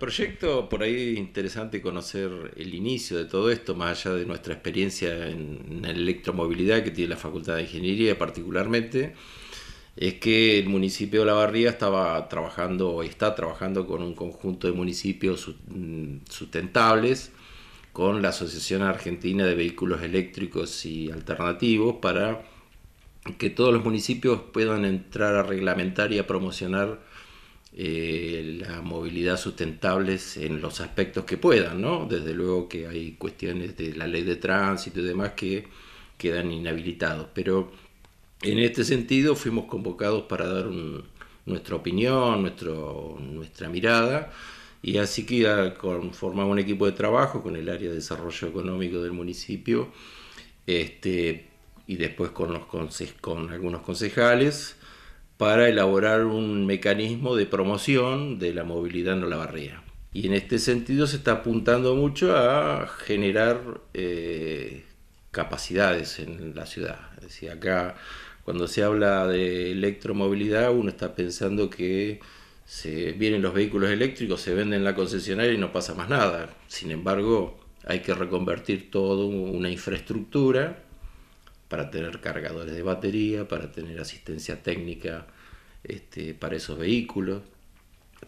proyecto por ahí interesante conocer el inicio de todo esto, más allá de nuestra experiencia en, la electromovilidad que tiene la Facultad de Ingeniería particularmente, es que el municipio de La estaba trabajando o está trabajando con un conjunto de municipios mm, sustentables, con la Asociación Argentina de Vehículos Eléctricos y Alternativos para que todos los municipios puedan entrar a reglamentar y a promocionar eh, la movilidad sustentable en los aspectos que puedan, Desde luego que hay cuestiones de la ley de tránsito y demás que quedan inhabilitados, pero en este sentido fuimos convocados para dar nuestra opinión, nuestra mirada, y así que conformamos un equipo de trabajo con el área de desarrollo económico del municipio, este, y después con, con algunos concejales, para elaborar un mecanismo de promoción de la movilidad en la barrera. Y en este sentido se está apuntando mucho a generar eh, capacidades en la ciudad. Es decir, acá cuando se habla de electromovilidad uno está pensando que se vienen los vehículos eléctricos, se venden en la concesionaria y no pasa más nada. Sin embargo, hay que reconvertir todo una infraestructura para tener cargadores de batería, para tener asistencia técnica este, para esos vehículos,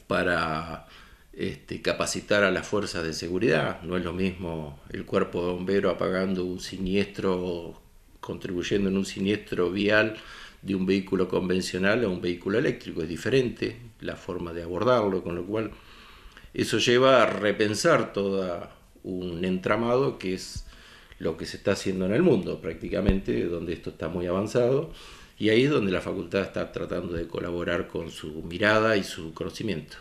para este, capacitar a las fuerzas de seguridad. No es lo mismo el cuerpo de bombero apagando un siniestro, contribuyendo en un siniestro vial de un vehículo convencional a un vehículo eléctrico. Es diferente la forma de abordarlo, con lo cual eso lleva a repensar todo un entramado que es lo que se está haciendo en el mundo prácticamente, donde esto está muy avanzado, y ahí es donde la facultad está tratando de colaborar con su mirada y su conocimiento.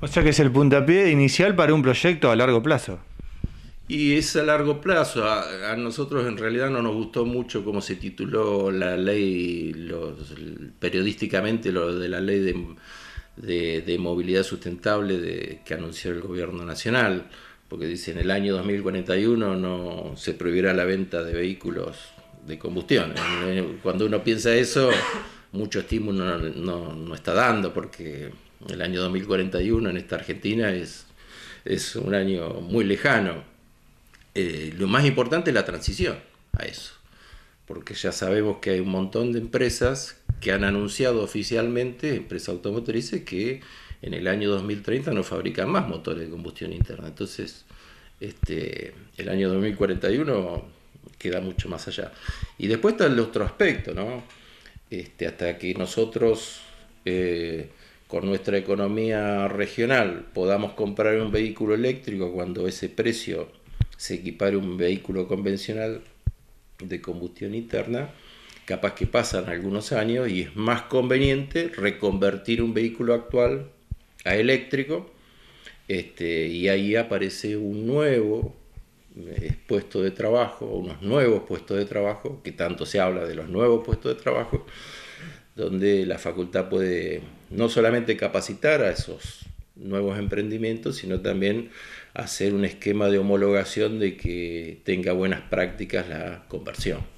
O sea que es el puntapié inicial para un proyecto a largo plazo. Y es a largo plazo. A, nosotros en realidad no nos gustó mucho cómo se tituló la ley, los, periodísticamente, lo de la ley de, movilidad sustentable que anunció el gobierno nacional porque dice en el año 2041 no se prohibirá la venta de vehículos de combustión. ¿eh? Cuando uno piensa eso, mucho estímulo no, no, está dando, porque el año 2041 en esta Argentina es, es un año muy lejano. Eh, lo más importante es la transición a eso, porque ya sabemos que hay un montón de empresas que han anunciado oficialmente empresas automotrices que en el año 2030 no fabrican más motores de combustión interna. Entonces, este, el año 2041 queda mucho más allá. Y después está el otro aspecto, ¿no? Este, hasta que nosotros eh, con nuestra economía regional podamos comprar un vehículo eléctrico cuando ese precio se equipare un vehículo convencional de combustión interna, capaz que pasan algunos años y es más conveniente reconvertir un vehículo actual a eléctrico este, y ahí aparece un nuevo eh, puesto de trabajo, unos nuevos puestos de trabajo, que tanto se habla de los nuevos puestos de trabajo, donde la facultad puede no solamente capacitar a esos nuevos emprendimientos, sino también hacer un esquema de homologación de que tenga buenas prácticas la conversión.